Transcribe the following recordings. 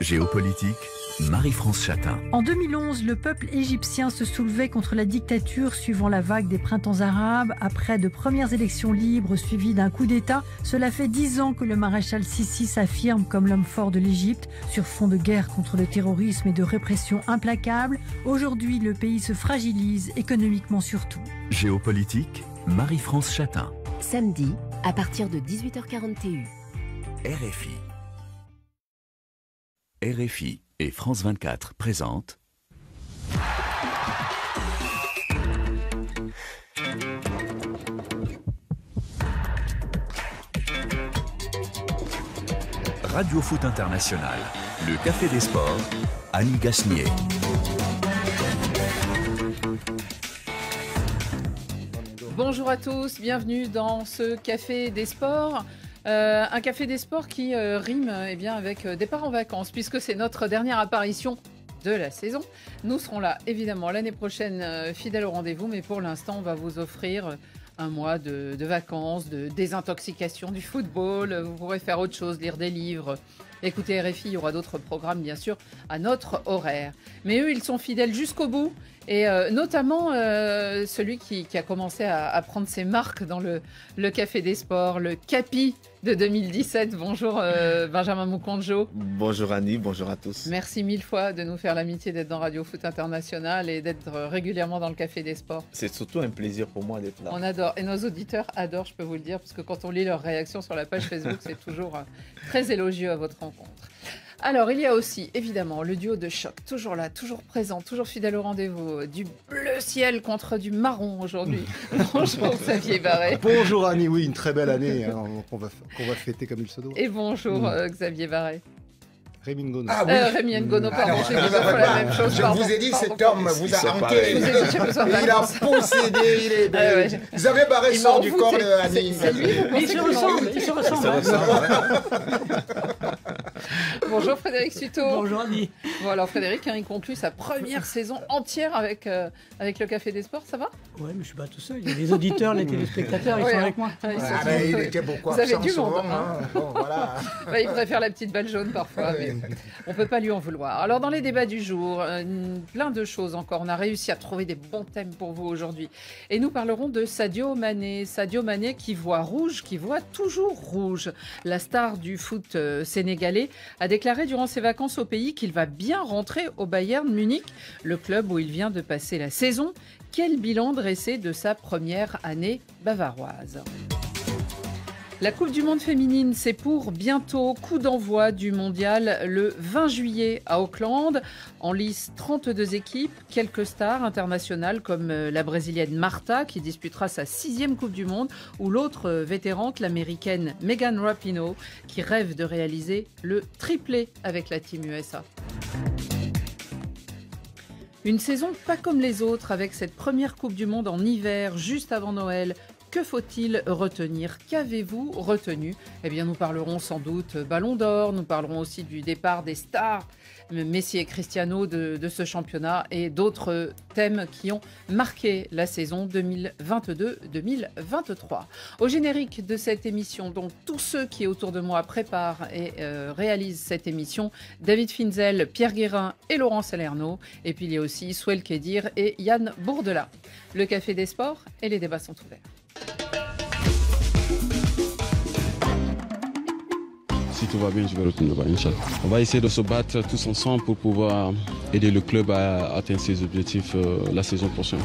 Géopolitique, Marie-France Chatin. En 2011, le peuple égyptien se soulevait contre la dictature suivant la vague des printemps arabes. Après de premières élections libres suivies d'un coup d'État, cela fait dix ans que le maréchal Sissi s'affirme comme l'homme fort de l'Égypte sur fond de guerre contre le terrorisme et de répression implacable. Aujourd'hui, le pays se fragilise économiquement surtout. Géopolitique, Marie-France Chatin. Samedi, à partir de 18h41. RFI. RFI et France 24 présentent Radio Foot International, le Café des Sports, Anne Gasnier. Bonjour à tous, bienvenue dans ce Café des Sports. Euh, un café des sports qui euh, rime eh bien, avec euh, départ en vacances, puisque c'est notre dernière apparition de la saison. Nous serons là, évidemment, l'année prochaine, fidèles au rendez-vous, mais pour l'instant, on va vous offrir un mois de, vacances, de désintoxication du football. Vous pourrez faire autre chose, lire des livres, écouter RFI. Il y aura d'autres programmes, bien sûr, à notre horaire. Mais eux, ils sont fidèles jusqu'au bout. Et euh, notamment euh, celui qui, a commencé à, prendre ses marques dans le, le Café des Sports, le CAPI de 2017. Bonjour euh, Benjamin Moukonjo. Bonjour Annie, bonjour à tous. Merci mille fois de nous faire l'amitié d'être dans Radio Foot International et d'être régulièrement dans le Café des Sports. C'est surtout un plaisir pour moi d'être là. On adore et nos auditeurs adorent, je peux vous le dire, parce que quand on lit leurs réactions sur la page Facebook, c'est toujours très élogieux à votre rencontre. Alors, il y a aussi, évidemment, le duo de choc, toujours là, toujours présent, toujours fidèle au rendez-vous, euh, du bleu ciel contre du marron aujourd'hui. bonjour Xavier Barret. Bonjour Annie, oui, une très belle année hein, qu'on va, va, fêter comme il se doit. Et bonjour mm. euh, Xavier Barret. Rémi Ngono. Ah, oui. euh, Rémi Ngono, mm. pardon, j'ai dit la même chose. Je vous ai dit, cet homme vous a hanté. Il a possédé, il est. Ah barré ouais. Xavier Barret sort du corps de Annie. mais il se ressemble. Il se hein. ressemble. Bonjour Frédéric Suto. Bonjour Annie. Bon alors Frédéric, hein, il conclut sa première saison entière avec, euh, avec le Café des Sports, ça va Oui, mais je suis pas tout seul. les auditeurs, les téléspectateurs, ils sont avec moi. ah bah, il était Vous avez du monde. Hein. Hein. il préfère la petite balle jaune parfois, mais on peut pas lui en vouloir. Alors dans les débats du jour, euh, plein de choses encore. On a réussi à trouver des bons thèmes pour vous aujourd'hui. Et nous parlerons de Sadio Mané. Sadio Mané qui voit rouge, qui voit toujours rouge. La star du foot euh, sénégalais a déclaré durant ses vacances au pays qu'il va bien rentrer au Bayern Munich, le club où il vient de passer la saison. Quel bilan dressé de sa première année bavaroise la Coupe du Monde féminine, c'est pour bientôt. Coup d'envoi du mondial le 20 juillet à Auckland. En lice 32 équipes, quelques stars internationales comme euh, la brésilienne Marta qui disputera sa sixième Coupe du Monde ou l'autre euh, vétérante, l'américaine Megan Rapinoe qui rêve de réaliser le triplé avec la Team USA. Une saison pas comme les autres avec cette première Coupe du Monde en hiver, juste avant Noël, que faut-il retenir Qu'avez-vous retenu Eh bien, nous parlerons sans doute Ballon d'Or, nous parlerons aussi du départ des stars, Messi et Cristiano de, ce championnat et d'autres thèmes qui ont marqué la saison 2022-2023. Au générique de cette émission, donc tous ceux qui autour de moi préparent et euh, réalisent cette émission, David Finzel, Pierre Guérin et Laurent Salerno. Et puis il y a aussi Swell Kedir et Yann Bourdela. Le Café des Sports et les débats sont ouverts. Si tout va bien, je vais retourner là On va essayer de se battre tous ensemble pour pouvoir aider le club à atteindre ses objectifs euh, la saison prochaine.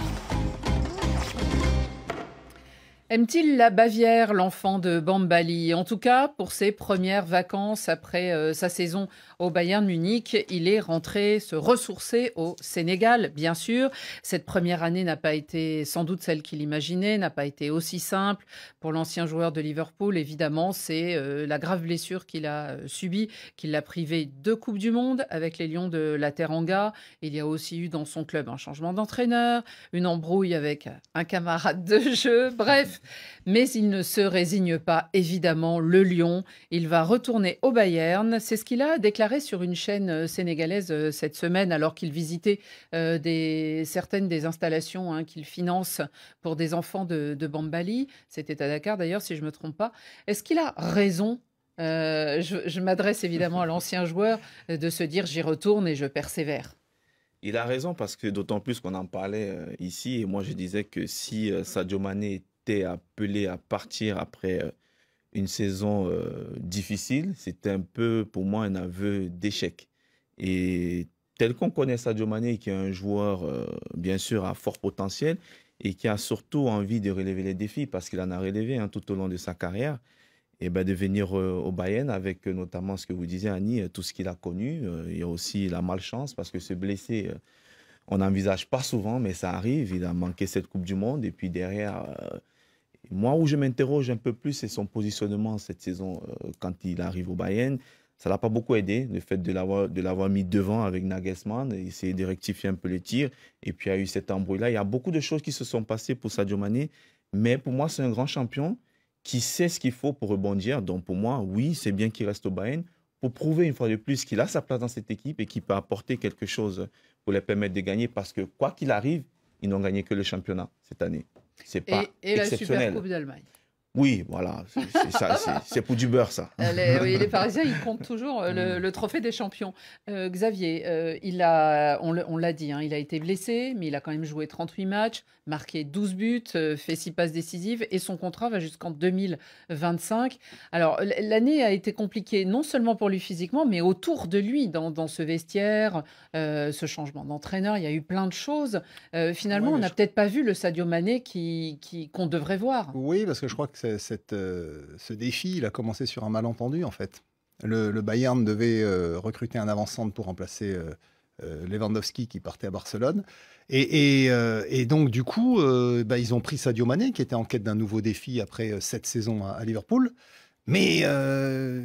Aime-t-il la Bavière, l'enfant de Bambali En tout cas, pour ses premières vacances après euh, sa saison au Bayern Munich. Il est rentré se ressourcer au Sénégal, bien sûr. Cette première année n'a pas été sans doute celle qu'il imaginait, n'a pas été aussi simple. Pour l'ancien joueur de Liverpool, évidemment, c'est euh, la grave blessure qu'il a euh, subie qui l'a privé de Coupe du Monde avec les Lions de la Teranga. Il y a aussi eu dans son club un changement d'entraîneur, une embrouille avec un camarade de jeu, bref. Mais il ne se résigne pas, évidemment, le Lion. Il va retourner au Bayern. C'est ce qu'il a déclaré sur une chaîne euh, sénégalaise euh, cette semaine alors qu'il visitait euh, certaines des installations hein, qu'il finance pour des enfants de, Bambali. C'était à Dakar d'ailleurs, si je ne me trompe pas. Est-ce qu'il a raison je, je m'adresse évidemment à l'ancien joueur de se dire j'y retourne et je persévère. Il a raison parce que d'autant plus qu'on en parlait ici et moi je disais que si Sadio Mané était appelé à partir après une saison euh, difficile. c'est un peu, pour moi, un aveu d'échec. Et tel qu'on connaît Sadio Mané, qui est un joueur, euh, bien sûr, à fort potentiel et qui a surtout envie de relever les défis parce qu'il en a relevé hein, tout au long de sa carrière. Et eh ben, de venir euh, au Bayern avec notamment ce que vous disiez, Annie, tout ce qu'il a connu. il y a aussi la malchance parce que se blesser on n'envisage pas souvent, mais ça arrive. Il a manqué cette Coupe du Monde. Et puis derrière, moi, où je m'interroge un peu plus, c'est son positionnement cette saison euh, quand il arrive au Bayern. Ça l'a pas beaucoup aidé, le fait de l'avoir, de l'avoir mis devant avec Nagelsmann, essayer de rectifier un peu le tir. Et puis, il y a eu cet embrouille-là. Il y a beaucoup de choses qui se sont passées pour Sadio Mané. Mais pour moi, c'est un grand champion qui sait ce qu'il faut pour rebondir. Donc, pour moi, oui, c'est bien qu'il reste au Bayern pour prouver une fois de plus qu'il a sa place dans cette équipe et qu'il peut apporter quelque chose pour les permettre de gagner. Parce que, quoi qu'il arrive, ils n'ont gagné que le championnat cette année et, la Supercoupe d'Allemagne. Oui, voilà, c'est pour du beurre, ça. Les, Parisiens, ils comptent toujours euh, mm. le, trophée des champions. Euh, Xavier, euh, il a, on l'a dit, hein, il a été blessé, mais il a quand même joué 38 matchs, marqué 12 buts, fait 6 passes décisives, et son contrat va jusqu'en 2025. Alors, l'année a été compliquée, non seulement pour lui physiquement, mais autour de lui, dans, ce vestiaire, ce changement d'entraîneur, il y a eu plein de choses. finalement, on n'a peut-être pas vu le Sadio Mané qu'on qui, qu'on devrait voir. Oui, parce que je crois que cette, euh, ce défi, il a commencé sur un malentendu, en fait. Le, Bayern devait euh, recruter un avant-centre pour remplacer euh, Lewandowski qui partait à Barcelone. Et, donc, du coup, bah, ils ont pris Sadio Mané, qui était en quête d'un nouveau défi après cette saison à, à Liverpool. Mais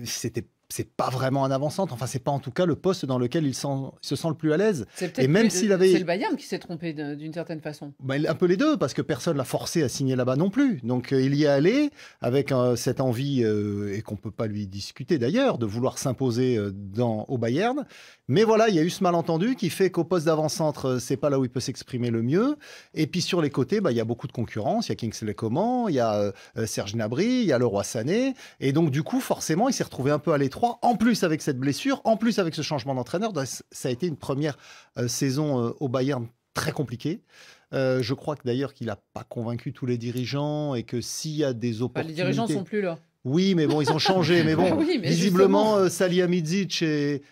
c'était c'est pas vraiment un avant-centre. Enfin, c'est pas en tout cas le poste dans lequel il, se sent le plus à l'aise. Et même s'il avait, c'est le Bayern qui s'est trompé d'une certaine façon. Bah, un peu les deux, parce que personne l'a forcé à signer là-bas non plus. Donc euh, il y est allé avec euh, cette envie euh, et qu'on peut pas lui discuter d'ailleurs de vouloir s'imposer au Bayern. Mais voilà, il y a eu ce malentendu qui fait qu'au poste d'avant-centre, c'est pas là où il peut s'exprimer le mieux. Et puis sur les côtés, bah, il y a beaucoup de concurrence. Il y a Kingsley Coman, il y a Serge Gnabry, il y a Leroy Sané. Et donc du coup, forcément, il s'est retrouvé un peu à l'étroit en plus, avec cette blessure, en plus, avec ce changement d'entraîneur, bah, ça a été une première euh, saison euh, au Bayern très compliquée. Euh, je crois que d'ailleurs qu'il n'a pas convaincu tous les dirigeants et que s'il y a des opportunités. Bah, les dirigeants ne sont plus là. Oui, mais bon, ils ont changé. mais bon, visiblement, euh, Salihamidzic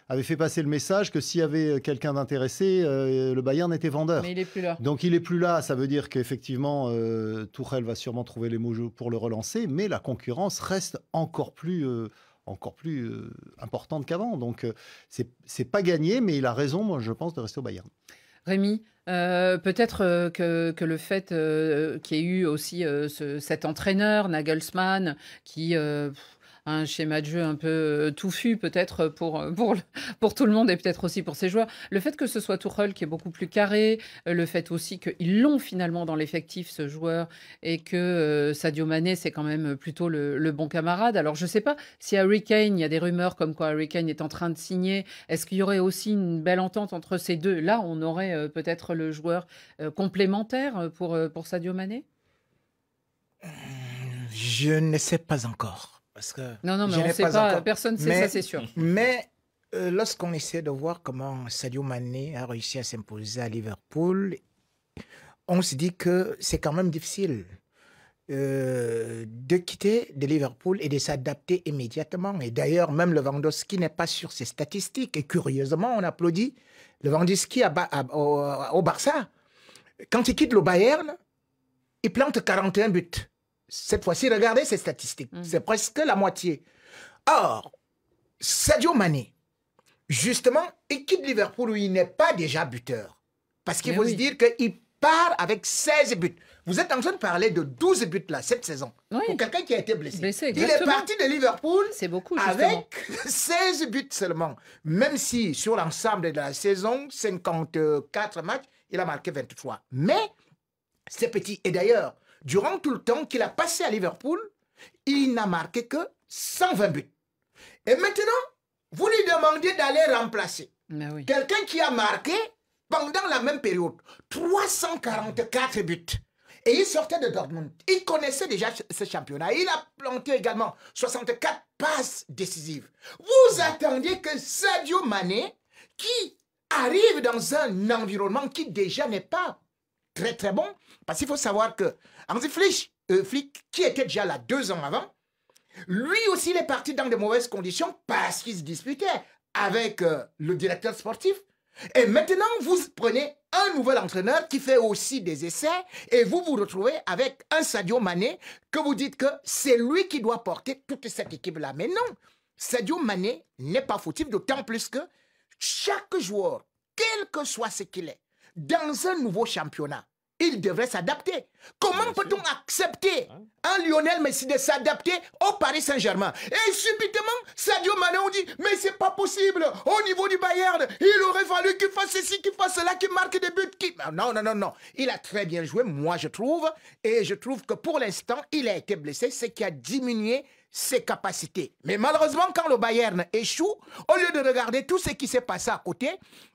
avait fait passer le message que s'il y avait quelqu'un d'intéressé, le Bayern était vendeur. là. Donc il est plus là. Ça veut dire qu'effectivement, Tourelle va sûrement trouver les mots pour le relancer, mais la concurrence reste encore plus encore plus euh, importante qu'avant. Donc, euh, c'est pas gagné, mais il a raison, moi, je pense, de rester au Bayern. Rémi, euh, peut-être que, le fait qu'il y ait eu aussi cet entraîneur, Nagelsmann, qui un schéma de jeu un peu euh, touffu peut-être pour, euh, pour, pour tout le monde et peut-être aussi pour ses joueurs. Le fait que ce soit Tuchel qui est beaucoup plus carré, euh, le fait aussi qu'ils l'ont finalement dans l'effectif ce joueur et que Sadio Mané c'est quand même plutôt le, bon camarade. Alors je ne sais pas si Harry Kane, il y a des rumeurs comme quoi Harry Kane est en train de signer, est-ce qu'il y aurait aussi une belle entente entre ces deux Là on aurait peut-être le joueur complémentaire pour, pour Sadio Mané Je ne sais pas encore que non, non, mais on sait pas, personne sait ça, c'est sûr. Mais euh, lorsqu'on essaie de voir comment Sadio Mané a réussi à s'imposer à Liverpool, on se dit que c'est quand même difficile. Euh, de quitter de Liverpool et de s'adapter immédiatement. Et d'ailleurs, même Lewandowski n'est pas sur ses statistiques. Et curieusement, on applaudit Lewandowski à, au, au, Barça. Quand il quitte le Bayern, il plante 41 buts cette fois-ci, regardez ces statistiques. Mm. C'est presque la moitié. Or, Sadio Mané, justement, équipe de Liverpool où il n'est pas déjà buteur. Parce qu'il faut se dire qu'il part avec 16 buts. Vous êtes en train de parler de 12 buts là cette saison. Pour quelqu'un qui a été blessé. il est parti de Liverpool avec 16 buts seulement. Même si sur l'ensemble de la saison, 54 matchs, il a marqué 23. Mais c'est petit. Et d'ailleurs, durant tout le temps qu'il a passé à Liverpool, il n'a marqué que 120 buts. Et maintenant, vous lui demandez d'aller remplacer quelqu'un qui a marqué pendant la même période 344 buts. Et il sortait de Dortmund. Il connaissait déjà ce championnat. Il a planté également 64 passes décisives. Vous attendiez que Sadio Mané, qui arrive dans un environnement qui déjà n'est pas très très bon. Parce qu'il faut savoir que Hansi euh, Flick, qui était déjà là deux ans avant, lui aussi il est parti dans de mauvaises conditions parce qu'il se disputait avec euh, le directeur sportif. Et maintenant, vous prenez un nouvel entraîneur qui fait aussi des essais et vous vous retrouvez avec un Sadio Mané que vous dites que c'est lui qui doit porter toute cette équipe-là. Mais non, Sadio Mané n'est pas fautif, d'autant plus que chaque joueur, quel que soit ce qu'il est, dans un nouveau championnat, il devrait s'adapter. Comment peut-on accepter hein? un Lionel Messi de s'adapter au Paris Saint-Germain Et subitement, Sadio Mané, on dit Mais c'est pas possible Au niveau du Bayern, il aurait fallu qu'il fasse ceci, qu'il fasse cela, qu'il marque des buts. Ah, non, non, non, non. Il a très bien joué, moi je trouve. Et je trouve que pour l'instant, il a été blessé, ce qui a diminué ses capacités. Mais malheureusement, quand le Bayern échoue, au lieu de regarder tout ce qui s'est passé à côté,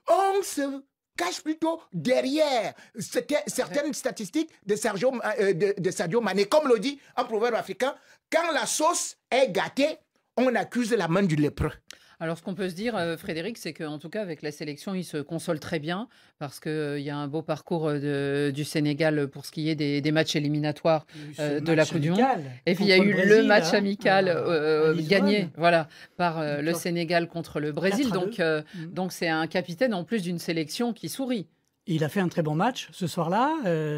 on se cache plutôt derrière certaines statistiques de, Sergio, euh, euh, de, Sadio Mané. Comme le dit un proverbe africain, quand la sauce est gâtée, on accuse la main du lépreux. Alors, ce qu'on peut se dire, euh, Frédéric, c'est qu'en tout cas, avec la sélection, il se console très bien parce qu'il euh, il y a un beau parcours euh, du Sénégal pour ce qui est des, matchs éliminatoires de la Coupe du Monde. Et puis, il y a eu le hein. match amical ah, gagné voilà, par le Sénégal contre le Brésil. Donc, mm. donc, c'est un capitaine en plus d'une sélection qui sourit. Il a fait un très bon match ce soir-là.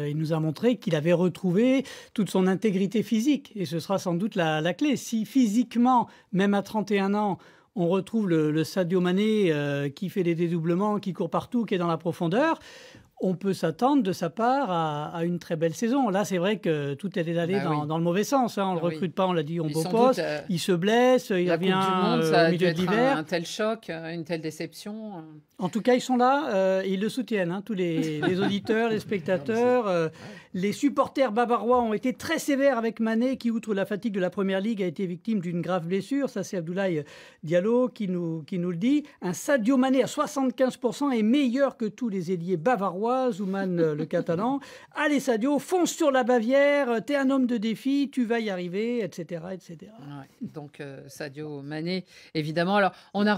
il nous a montré qu'il avait retrouvé toute son intégrité physique. Et ce sera sans doute la, la clé. Si physiquement, même à 31 ans, on retrouve le, Sadio Mané euh, qui fait des dédoublements, qui court partout, qui est dans la profondeur. On peut s'attendre de sa part à, une très belle saison. Là, c'est vrai que tout est allé bah dans, le mauvais sens. Hein. On ne le bah recrute pas, on l'a dit, on beau poste. Euh, il se blesse, il revient euh, au milieu de l'hiver. Un, un, tel choc, une telle déception. En tout cas, ils sont là ils le soutiennent, hein, tous les, auditeurs, les spectateurs. Les supporters bavarois ont été très sévères avec Mané, qui, outre la fatigue de la Première Ligue, a été victime d'une grave blessure. Ça, c'est Abdoulaye Diallo qui nous, le dit. Un Sadio Mané à 75% est meilleur que tous les ailiers bavarois, Zouman euh, le catalan. Allez, Sadio, fonce sur la Bavière, euh, t'es un homme de défi, tu vas y arriver, etc. etc. donc, euh, Sadio Mané, évidemment. Alors, on aura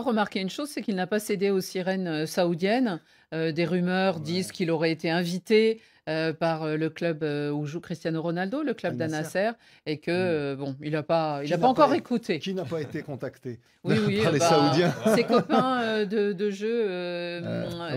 remarqué une chose, c'est qu'il n'a pas cédé aux sirènes saoudiennes. Euh, des rumeurs disent qu'il aurait été invité euh, par euh, le club où joue Cristiano Ronaldo, le club d'Anasser, et que, mm. bon, il n'a pas, il pas, encore écouté. Qui n'a pas été contacté oui, oui, par les bah, Saoudiens Ses copains de, jeu,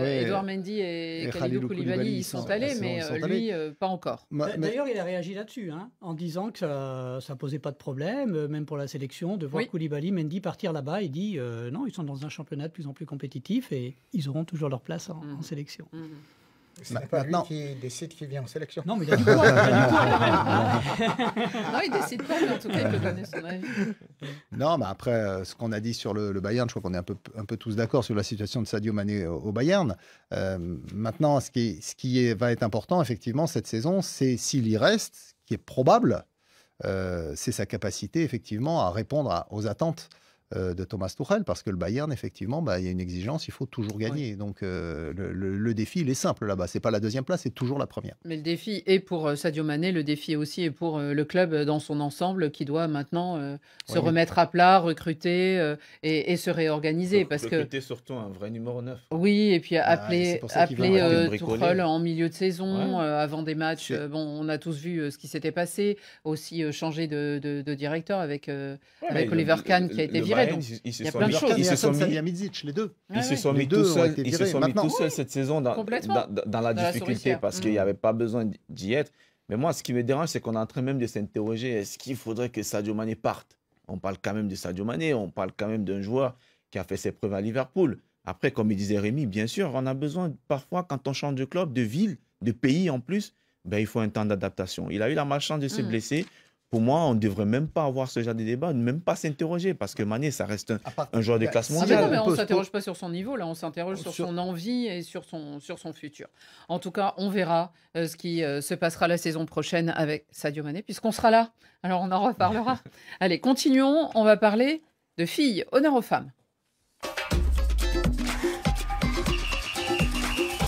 Edouard Mendy et, et Koulibaly, ils sont, allés, mais lui, pas encore. D'ailleurs, il a réagi là-dessus, hein, en disant que ça ne posait pas de problème, même pour la sélection, de voir Koulibaly, Mendy partir là-bas. Il dit, non, ils sont dans un championnat de plus en plus compétitif et ils auront toujours leur place en mhm. sélection. Mhm. C'est maintenant... lui qui décide qui vient en sélection. Non, mais il a du poids. non, il décide pas, mais en tout cas, il peut donner son Non, mais après, euh, ce qu'on a dit sur le, Bayern, je crois qu'on est un peu, un peu tous d'accord sur la situation de Sadio Mané au, Bayern. Euh, maintenant, ce qui, ce qui va être important, effectivement, cette saison, c'est s'il y reste, ce qui est probable, euh, c'est sa capacité, effectivement, à répondre aux attentes euh, de Thomas Tuchel, parce que le Bayern, effectivement, bah, il y a une exigence, il faut toujours gagner. Donc euh, le, défi, il est simple là-bas. C'est pas la deuxième place, c'est toujours la première. Mais le défi est pour euh, Sadio Mané, le défi aussi et pour le club dans son ensemble qui doit maintenant se remettre à plat, recruter et, se réorganiser, parce recruter surtout un vrai numéro 9. Oui, et puis ah, appeler, appeler Tuchel en milieu de saison, avant des matchs. bon, on a tous vu ce qui s'était passé, aussi changer de, directeur avec, Oliver Kahn qui a été viré ils, se sont mis, ils se les deux. se sont tout seuls, sont cette saison dans, la difficulté parce mm. qu'il n'y avait pas besoin d'y être. Mais moi, ce qui me dérange, c'est qu'on est en train même de s'interroger est-ce qu'il faudrait que Sadio Mané parte On parle quand même de Sadio Mané, on parle quand même d'un joueur qui a fait ses preuves à Liverpool. Après, comme il disait Rémi, bien sûr, on a besoin parfois, quand on change de club, de ville, de pays en plus, ben, il faut un temps d'adaptation. Il a eu la malchance de se mm. blesser pour moi, on ne devrait même pas avoir ce genre de débat, même pas s'interroger, parce que Mané, ça reste un, joueur de classe ah, mondiale. on ne s'interroge pas sur son niveau, là, on s'interroge sur, son envie et sur son, sur son futur. En tout cas, on verra euh, ce qui euh, se passera la saison prochaine avec Sadio Mané, puisqu'on sera là. Alors, on en reparlera. Allez, continuons, on va parler de filles, honneur aux femmes.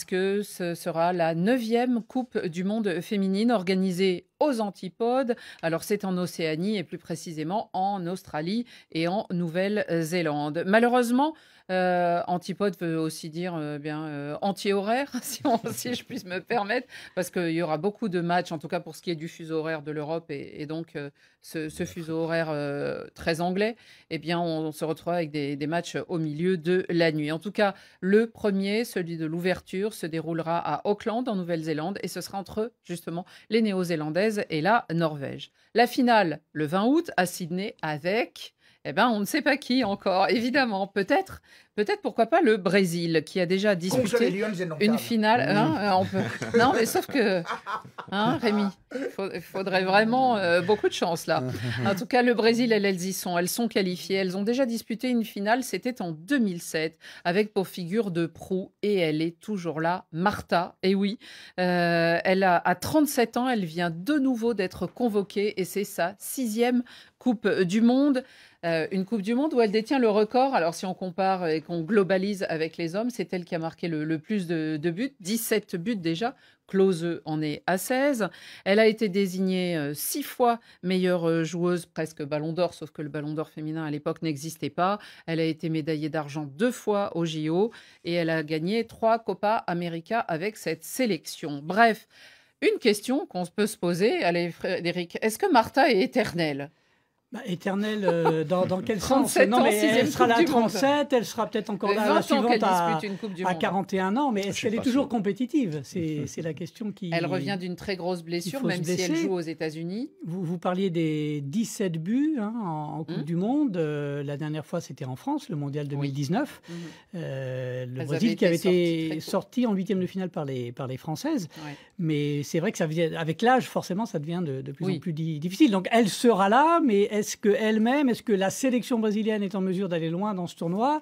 que ce sera la neuvième Coupe du Monde féminine organisée aux antipodes. Alors c'est en Océanie et plus précisément en Australie et en Nouvelle-Zélande. Malheureusement, euh, antipode veut aussi dire euh, bien euh, anti-horaire, si, je puisse me permettre, parce qu'il y aura beaucoup de matchs, en tout cas pour ce qui est du fuseau horaire de l'Europe et, donc ce, fuseau horaire très anglais, eh bien on, se retrouve avec des, matchs au milieu de la nuit. En tout cas, le premier, celui de l'ouverture, se déroulera à Auckland en Nouvelle-Zélande et ce sera entre justement les Néo-Zélandais et la Norvège. La finale le 20 août à Sydney avec eh bien, on ne sait pas qui encore, évidemment. Peut-être, peut-être pourquoi pas le Brésil, qui a déjà disputé une finale. Hein, euh, non, mais sauf que, hein, Rémi, il faudrait vraiment euh, beaucoup de chance là. En tout cas, le Brésil, elles, y sont, elles sont qualifiées, elles ont déjà disputé une finale, c'était en 2007, avec pour figure de proue, et elle est toujours là, Martha, et oui, euh, elle a à 37 ans, elle vient de nouveau d'être convoquée, et c'est sa sixième Coupe du Monde. Euh, une Coupe du Monde où elle détient le record. Alors, si on compare et qu'on globalise avec les hommes, c'est elle qui a marqué le, plus de, de, buts, 17 buts déjà. Close en est à 16. Elle a été désignée euh, six fois meilleure euh, joueuse, presque ballon d'or, sauf que le ballon d'or féminin à l'époque n'existait pas. Elle a été médaillée d'argent deux fois au JO et elle a gagné trois Copa América avec cette sélection. Bref, une question qu'on peut se poser, allez Frédéric, est-ce que Martha est éternelle bah, éternelle, euh, dans, quel sens Non, elle sera là 37, elle sera peut-être encore là la suivante à, 41 ans, mais est-ce qu'elle est toujours compétitive C'est la question qui. Elle revient d'une très grosse blessure, même si elle joue aux États-Unis. Vous, vous, parliez des 17 buts hein, en, Coupe mmh. du Monde. Euh, la dernière fois, c'était en France, le mondial 2019. Mmh. Euh, le Brésil qui avait été sorti en huitième de finale par les, par les Françaises. Mais c'est vrai que ça, avec l'âge, forcément, ça devient de, plus en plus difficile. Donc elle sera là, mais est est-ce même est-ce que la sélection brésilienne est en mesure d'aller loin dans ce tournoi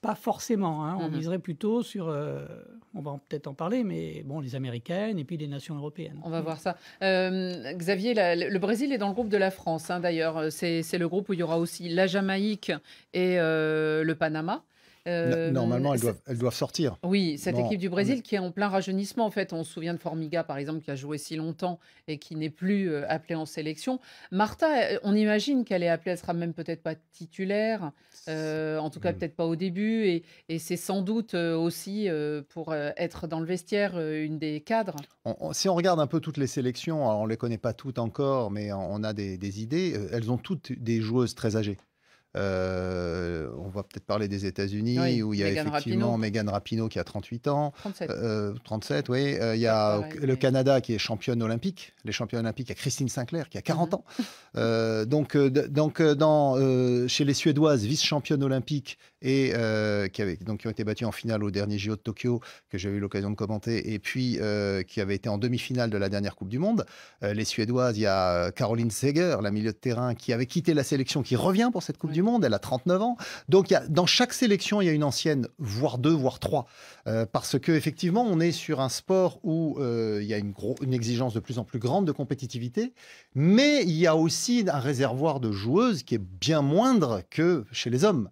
pas forcément. Hein. On mhm. miserait plutôt sur, euh, on va peut-être en parler, mais bon, les Américaines et puis les nations européennes. On va voir ça. Euh, Xavier, le Brésil est dans le groupe de la France, hein, d'ailleurs. C'est le groupe où il y aura aussi la Jamaïque et euh, le Panama. Euh, normalement, elles doivent, sortir. Oui, cette équipe du Brésil qui est en plein rajeunissement, en fait. On se souvient de Formiga, par exemple, qui a joué si longtemps et qui n'est plus euh, appelée en sélection. Martha, euh, on imagine qu'elle est appelée, elle sera même peut-être pas titulaire, en tout cas hmm. peut-être pas au début, et, c'est sans doute aussi pour être dans le vestiaire une des cadres. si on regarde un peu toutes les sélections, on ne les connaît pas toutes encore, mais on a des idées, elles ont toutes des joueuses très âgées. Euh, on va peut-être parler des États-Unis où il y a effectivement Megan Rapinoe qui a 38 ans, 37, euh, oui. Euh, il y a le Canada qui est championne olympique, les championnes olympiques. Il y a Christine Sinclair qui a 40 mhm. ans. donc, donc chez les Suédoises, vice-championne olympique et qui donc qui ont été battues en finale au dernier JO de Tokyo que j'ai eu l'occasion de commenter, et puis qui avait été en demi-finale de la dernière Coupe du Monde. les Suédoises, il y a Caroline Seger, la milieu de terrain qui avait quitté la sélection, qui revient pour cette Coupe du Monde elle a 39 ans. Donc dans chaque sélection, il y a une ancienne, voire deux, voire trois. Euh, parce que effectivement, on est sur un sport où euh, il y a une, une exigence de plus en plus grande de compétitivité, mais il y a aussi un réservoir de joueuses qui est bien moindre que chez les hommes.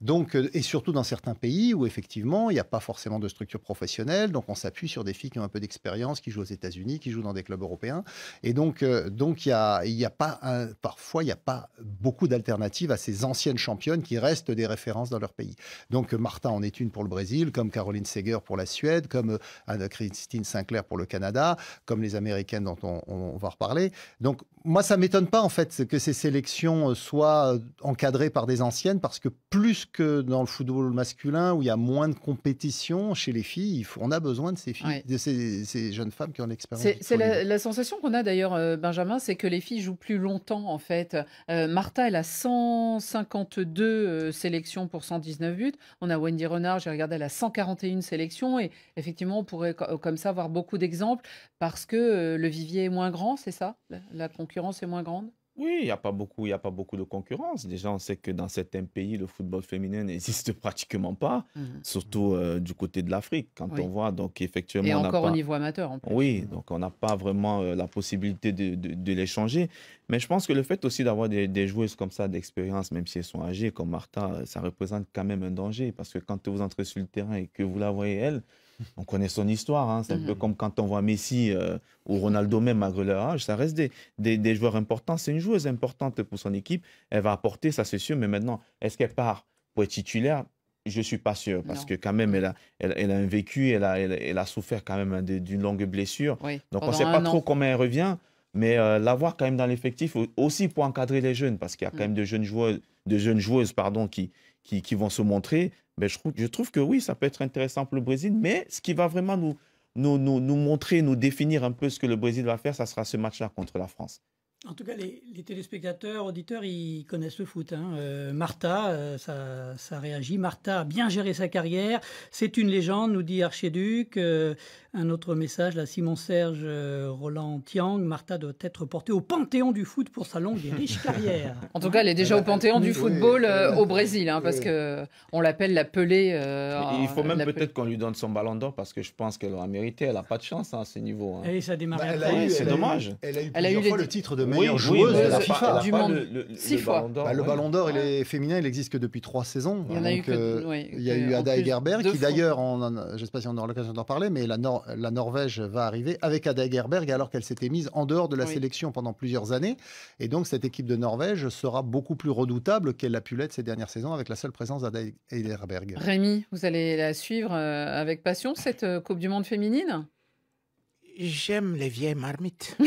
Donc, euh, et surtout dans certains pays où effectivement il n'y a pas forcément de structure professionnelle, donc on s'appuie sur des filles qui ont un peu d'expérience, qui jouent aux États-Unis, qui jouent dans des clubs européens, et donc euh, donc il y a, a pas parfois il n'y a pas beaucoup d'alternatives à ces anciennes championnes qui restent des références dans leur pays. Donc Martin en est une pour le Brésil, comme Caroline Seger pour la Suède, comme euh, Anna Christine Sinclair pour le Canada, comme les Américaines dont on, on va reparler. Donc moi, ça m'étonne pas en fait que ces sélections euh, soient euh, encadrées par des anciennes, parce que plus que dans le football masculin où il y a moins de compétition chez les filles, on a besoin de ces filles, de ces, jeunes femmes qui ont l'expérience. C'est la, sensation qu'on a d'ailleurs, euh, Benjamin, c'est que les filles jouent plus longtemps en fait. Martha, elle a 152 sélections pour 119 buts. On a Wendy Renard, j'ai regardé, elle a 141 sélections et effectivement, on pourrait comme ça avoir beaucoup d'exemples parce que le vivier est moins grand, c'est ça la, la concurrence est moins grande oui, il n'y a, pas beaucoup, il y a pas beaucoup de concurrence. Déjà, on sait que dans certains pays, le football féminin n'existe pratiquement pas, mhm. surtout euh, du côté de l'Afrique, quand on voit. Donc, effectivement, Et encore au niveau amateur, Oui, mhm. donc on n'a pas vraiment euh, la possibilité de, l'échanger. Mais je pense que le fait aussi d'avoir des, des, joueuses comme ça d'expérience, même si elles sont âgées, comme Martha, euh, ça représente quand même un danger. Parce que quand vous entrez sur le terrain et que vous la voyez, elle, on connaît son histoire. Hein. C'est un peu mhm. comme quand on voit Messi euh, ou Ronaldo même malgré leur âge. Ça reste des, joueurs importants. C'est une joueuse importante pour son équipe. Elle va apporter, ça c'est sûr. Mais maintenant, est-ce qu'elle part pour être titulaire je ne suis pas sûr, parce que quand même, elle a, elle, a un vécu, elle a, elle, a souffert quand même hein, d'une longue blessure. Donc, on ne sait pas trop comment elle revient, mais euh, l'avoir quand même dans l'effectif, aussi pour encadrer les jeunes, parce qu'il y a quand mm. même de jeunes joueuses, de jeunes joueuses pardon, qui, qui vont se montrer. Ben, je, trouve, que oui, ça peut être intéressant pour le Brésil, mais ce qui va vraiment nous, nous, montrer, nous définir un peu ce que le Brésil va faire, ça sera ce match-là contre la France. En tout cas, les, téléspectateurs, auditeurs, ils connaissent le foot. Hein. Euh, Martha, euh, ça, réagit. Martha a bien géré sa carrière. C'est une légende, nous dit Archiduc. Euh, un autre message, la Simon-Serge Roland Tiang. Martha doit être portée au panthéon du foot pour sa longue et riche carrière. en tout cas, elle est déjà au panthéon du football au Brésil, hein, parce que l'appelle la Pelée. il faut même peut-être qu'on lui donne son ballon d'or, parce que je pense qu'elle aura mérité. Elle n'a pas de chance hein, à ce niveau. Et eh, ça démarre. Bah, c'est dommage. Elle a eu, le titre de joueuse du monde. Le, Ballon d'or, bah, le Ballon d'Or, il est féminin, il existe que depuis trois saisons. Il y, a, eu euh, Ada Egerberg, qui d'ailleurs, je ne sais pas si on aura l'occasion d'en parler, mais la, Norvège va arriver avec Ada Egerberg alors qu'elle s'était mise en dehors de la sélection pendant plusieurs années. Et donc, cette équipe de Norvège sera beaucoup plus redoutable qu'elle l'a pu l'être ces dernières saisons avec la seule présence d'Ada Egerberg. Rémi, vous allez la suivre euh, avec passion, cette euh, Coupe du Monde féminine J'aime les vieilles marmites.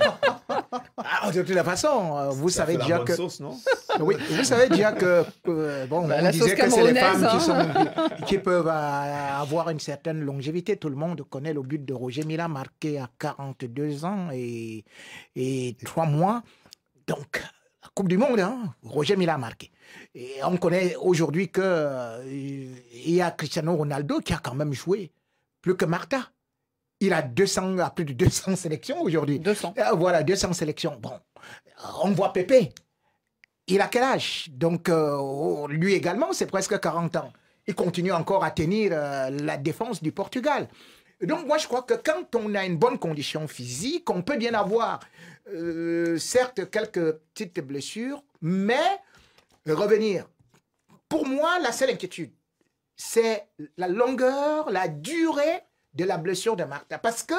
ah, de toute façon, euh, vous savez déjà que. Sauce, non oui, vous savez déjà que. Euh, bon, bah, on que c'est les femmes qui, hein. peuvent euh, avoir une certaine longévité. Tout le monde connaît le but de Roger Mila, marqué à 42 ans et, et 3 mois. Donc, Coupe du Monde, hein, Roger Mila marqué. Et on connaît aujourd'hui que y a Cristiano Ronaldo qui a quand même joué plus que Marta. Il a 200, a plus de 200 sélections aujourd'hui. 200. Euh, voilà, 200 sélections. Bon, on voit Pépé. Il a quel âge Donc, euh, oh, lui également, c'est presque 40 ans. Il continue encore à tenir euh, la défense du Portugal. Donc, moi, je crois que quand on a une bonne condition physique, on peut bien avoir, certes, quelques petites blessures, mais revenir. Pour moi, la seule inquiétude, c'est la longueur, la durée de la blessure de Martha. Parce que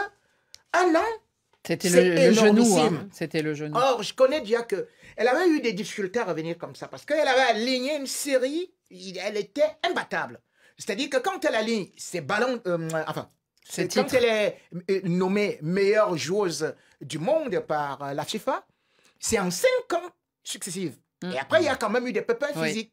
un an, c'était le, genou. Hein. C'était le genou. Or, je connais déjà que elle avait eu des difficultés à revenir comme ça parce qu'elle avait aligné une série, elle était imbattable. C'est-à-dire que quand elle aligne ses ballons, euh, enfin, quand elle est euh, nommée meilleure joueuse du monde par euh, la FIFA, c'est en cinq ans successifs. Et mm. après, il y a quand même eu des pépins physiques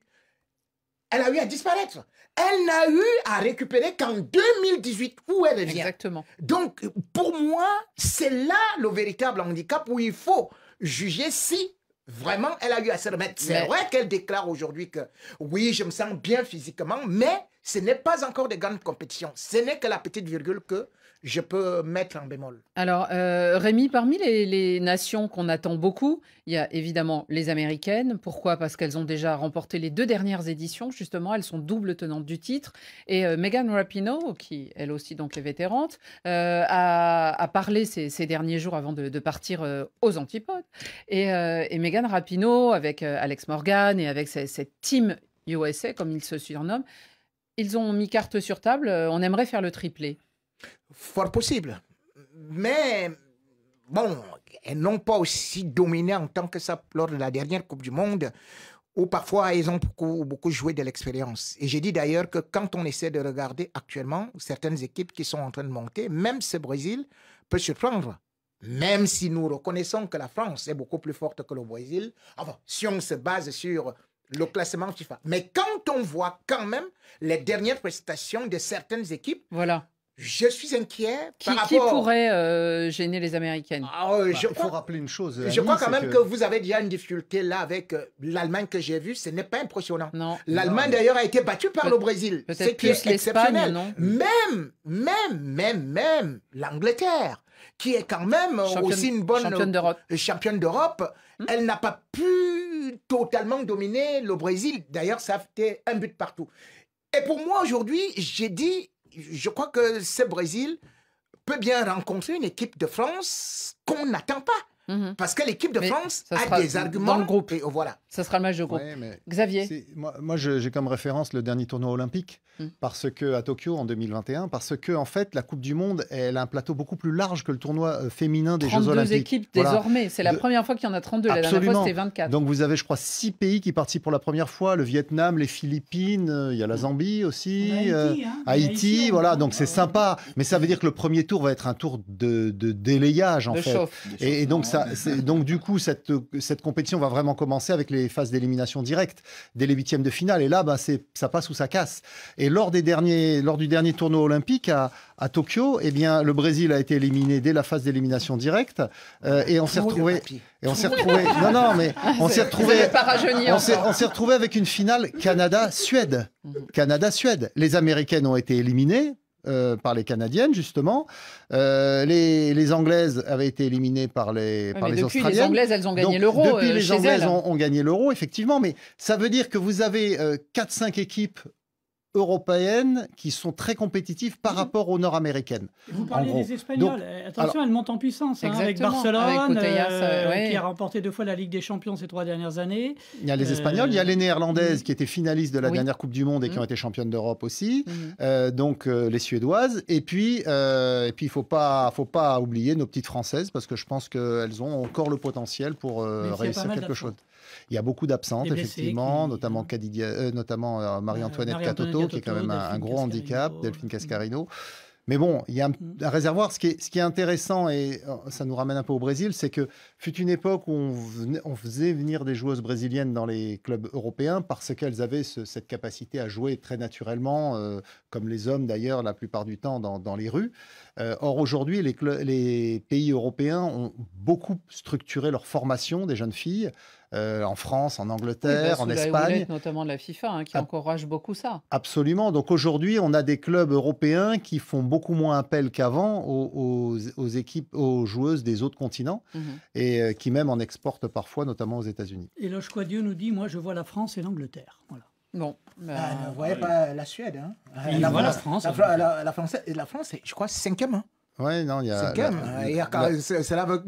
elle a eu à disparaître. Elle n'a eu à récupérer qu'en 2018 où elle revient. Exactement. Donc, pour moi, c'est là le véritable handicap où il faut juger si vraiment elle a eu à se remettre. C'est vrai qu'elle déclare aujourd'hui que oui, je me sens bien physiquement, mais ce n'est pas encore des grandes compétitions. Ce n'est que la petite virgule que je peux mettre en bémol. Alors, euh, Rémi, parmi les, nations qu'on attend beaucoup, il y a évidemment les Américaines. Pourquoi Parce qu'elles ont déjà remporté les deux dernières éditions, justement. Elles sont double tenantes du titre. Et euh, Megan Rapinoe, qui elle aussi donc est vétérante, euh, a, parlé ces, derniers jours avant de, partir aux antipodes. Et, Megan Rapinoe, avec Alex Morgan et avec cette team USA, comme ils se surnomme, ils ont mis carte sur table, euh, on aimerait faire le triplé. Fort possible. Mais bon, elles n'ont pas aussi dominé en tant que ça lors de la dernière Coupe du Monde, où parfois ils ont beaucoup, joué de l'expérience. Et j'ai dit d'ailleurs que quand on essaie de regarder actuellement certaines équipes qui sont en train de monter, même ce Brésil peut surprendre. Même si nous reconnaissons que la France est beaucoup plus forte que le Brésil, enfin, si on se base sur le classement FIFA. Mais quand on voit quand même les dernières prestations de certaines équipes, voilà. Je suis inquiet. Qui, qui pourrait euh, gêner les Américaines ah, euh, bah, je Il faut rappeler une chose. Je crois quand même que... vous avez déjà une difficulté là avec euh, l'Allemagne que j'ai vue. Ce n'est pas impressionnant. L'Allemagne d'ailleurs a été battue par le Brésil. c'est être exceptionnel. Même, même, même, même l'Angleterre, qui est quand même aussi une bonne championne d'Europe. Championne d'Europe, hmm? elle n'a pas pu totalement dominé le Brésil. D'ailleurs, ça fait un but partout. Et pour moi, aujourd'hui, j'ai dit, je crois que ce Brésil peut bien rencontrer une équipe de France qu'on n'attend pas. Mhm. Parce que l'équipe de France a des arguments. Dans le groupe. Et oh, voilà. Ça sera le match de groupe. Xavier Moi, j'ai comme référence le dernier tournoi olympique hmm. parce que, à Tokyo en 2021, parce que, en fait, la Coupe du Monde, elle a un plateau beaucoup plus large que le tournoi euh, féminin des Jeux Olympiques. 32 équipes désormais. C'est la première fois qu'il y en a 32. La dernière fois, c'était 24. Donc, vous avez, je crois, 6 pays qui participent pour la première fois le Vietnam, les Philippines, euh, il y a la hmm. Zambie aussi, Haïti, euh, hein. voilà. Donc, c'est sympa. Mais ça veut dire que le premier tour va être un tour de, délayage, en fait. Et, et donc, ça donc, du coup, cette, compétition va vraiment commencer avec les phases d'élimination directe, dès les huitièmes de finale. Et là, bah, ça passe ou ça casse. Et lors, des derniers, lors du dernier tournoi olympique à, Tokyo, eh bien, le Brésil a été éliminé dès la phase d'élimination directe. Euh, et on s'est retrouvé. on s'est retrouvé. non, mais on s'est retrouvé. On s'est retrouvé avec une finale Canada-Suède. Mhm. Canada-Suède. Les Américaines ont été éliminées euh, par les Canadiennes, justement. Euh, les, les, Anglaises avaient été éliminées par les, oui, par les depuis les Anglaises, elles ont gagné l'euro. Depuis euh, les Anglaises ont, gagné l'euro, effectivement. Mais ça veut dire que vous avez 4-5 équipes européennes qui sont très compétitives par mhm. rapport aux nord-américaines. Vous parlez des Espagnols. Attention, elles montent en puissance. Hein, avec Barcelone, euh, euh, qui a remporté deux fois la Ligue des Champions ces trois dernières années. Il y a les euh, Espagnols, il y a les Néerlandaises qui étaient finalistes de la dernière Coupe du Monde et qui mhm. ont été championnes d'Europe aussi. Mhm. donc les Suédoises. Et puis, et puis il faut pas, faut pas oublier nos petites Françaises parce que je pense qu'elles ont encore le potentiel pour réussir quelque chose. Il y a beaucoup d'absentes, effectivement, notamment, notamment Marie-Antoinette Marie Catoto qui est quand même un, gros handicap, Delphine mm. Cascarino. Mais bon, il y a un, mm. réservoir. Ce qui, est, intéressant, et euh, ça nous ramène un peu au Brésil, c'est que fut une époque où on, faisait venir des joueuses brésiliennes dans les clubs européens parce qu'elles avaient cette capacité à jouer très naturellement, euh, comme les hommes d'ailleurs la plupart du temps dans, les rues. Euh, or, aujourd'hui, les, pays européens ont beaucoup structuré leur formation des jeunes filles euh, en France, en bah, Angleterre, en Espagne. notamment de la FIFA, hein, qui encourage beaucoup ça. Absolument. Donc aujourd'hui, on a des clubs européens qui font beaucoup moins appel qu'avant aux, équipes, aux joueuses des autres continents mhm. et euh, qui même en exportent parfois, notamment aux États-Unis. Et Loche Dieu nous dit, moi, je vois la France et l'Angleterre. Voilà. Bon, vous ah, bah, voyez pas la Suède. Hein. La, France, la, la France, je crois, cinquième. Hein il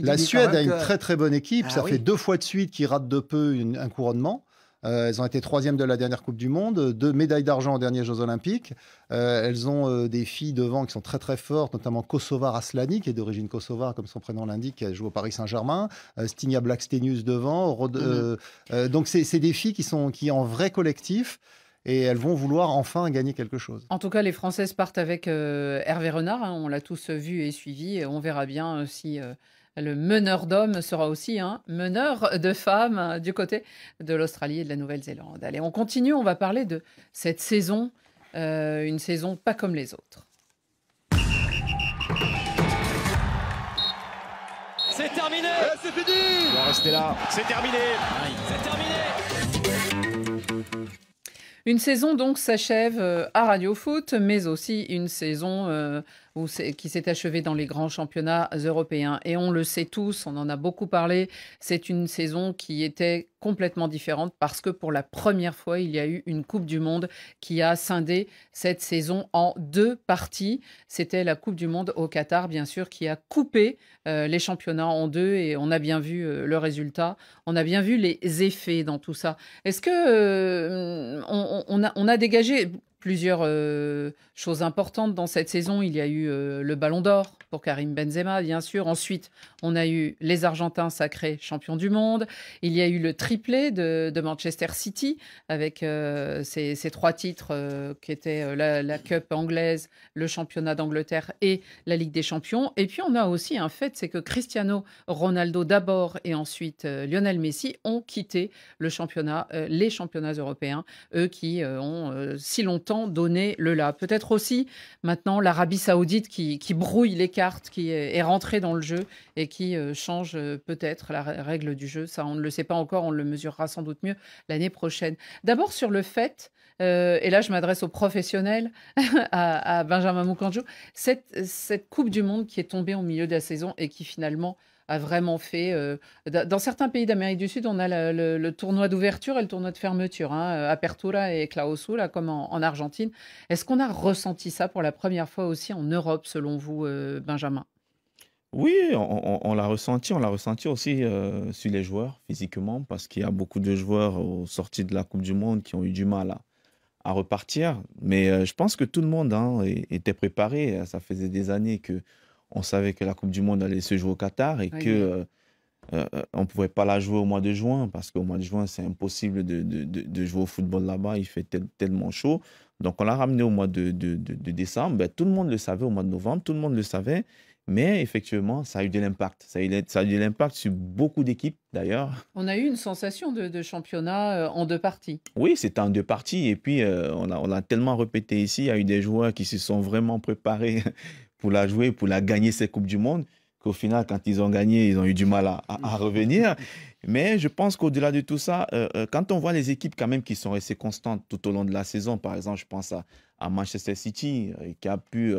la, Suède a une très très bonne équipe. Euh, ah ça fait deux fois de suite qu'ils ratent de peu un couronnement. Euh, elles ont été troisième de la dernière Coupe du Monde, deux médailles d'argent aux derniers Jeux Olympiques. Euh, elles ont des filles devant qui sont très très fortes, notamment Kosovar Aslani, qui est d'origine Kosovar comme son prénom l'indique, qui joue au Paris Saint-Germain, Stina Blackstenius devant. Mm-hmm. donc c'est des filles qui sont qui en vrai collectif et elles vont vouloir enfin gagner quelque chose. En tout cas, les Françaises partent avec euh, Hervé Renard, hein. on l'a tous vu et suivi, et on verra bien euh, si euh, le meneur d'hommes sera aussi un hein, meneur de femmes hein, du côté de l'Australie et de la Nouvelle-Zélande. Allez, on continue, on va parler de cette saison, une saison pas comme les autres. C'est terminé eh, C'est fini On va rester là C'est terminé C'est terminé une saison donc s'achève euh, à Radio Foot, mais aussi une saison euh, qui s'est achevé dans les grands championnats européens. Et on le sait tous, on en a beaucoup parlé, c'est une saison qui était complètement différente parce que pour la première fois, il y a eu une Coupe du Monde qui a scindé cette saison en deux parties. C'était la Coupe du Monde au Qatar, bien sûr, qui a coupé euh, les championnats en deux et on a bien vu euh, le résultat, on a bien vu les effets dans tout ça. Est-ce que euh, on, a, on a dégagé, plusieurs euh, choses importantes dans cette saison. Il y a eu euh, le Ballon d'Or pour Karim Benzema, bien sûr. Ensuite, on a eu les Argentins sacrés champions du monde. Il y a eu le triplé de, Manchester City avec euh, ces, trois titres euh, qui étaient euh, la, Cup anglaise, le championnat d'Angleterre et la Ligue des champions. Et puis on a aussi un fait, c'est que Cristiano Ronaldo d'abord et ensuite Lionel Messi ont quitté le championnat, les championnats européens, eux qui ont si longtemps donné le la. Peut-être aussi maintenant l'Arabie saoudite qui, brouille les cartes, qui est, est rentrée dans le jeu et qui euh, change euh, peut-être la règle du jeu. Ça, on ne le sait pas encore, on le mesurera sans doute mieux l'année prochaine. D'abord sur le fait, euh, et là je m'adresse aux professionnels, à, Benjamin Mukanjo, cette, Coupe du Monde qui est tombée au milieu de la saison et qui finalement a vraiment fait. dans certains pays d'Amérique du Sud, on a le, tournoi d'ouverture et le tournoi de fermeture, hein, Apertura et Clausura, comme en, Argentine. Est-ce qu'on a ressenti ça pour la première fois aussi en Europe, selon vous, Benjamin oui, on, l'a ressenti, on l'a ressenti aussi euh, sur les joueurs physiquement, parce qu'il y a beaucoup de joueurs aux sorties de la Coupe du Monde qui ont eu du mal à, repartir. Mais euh, je pense que tout le monde hein, était préparé. Ça faisait des années que on savait que la Coupe du Monde allait se jouer au Qatar et que euh, on pouvait pas la jouer au mois de juin parce qu'au mois de juin c'est impossible de, jouer au football là-bas. Il fait tellement chaud. Donc on l'a ramené au mois de, décembre. Ben, tout le monde le savait au mois de novembre. Tout le monde le savait. Mais effectivement, ça a eu de l'impact. Ça, ça a eu de l'impact sur beaucoup d'équipes, d'ailleurs. On a eu une sensation de, championnat euh, en deux parties. Oui, c'était en deux parties. Et puis, euh, on, a, tellement répété ici, il y a eu des joueurs qui se sont vraiment préparés pour la jouer, pour la gagner, cette Coupe du Monde qu'au final, quand ils ont gagné, ils ont eu du mal à, revenir. Mais je pense qu'au-delà de tout ça, euh, quand on voit les équipes quand même qui sont restées constantes tout au long de la saison, par exemple, je pense à, Manchester City, qui a pu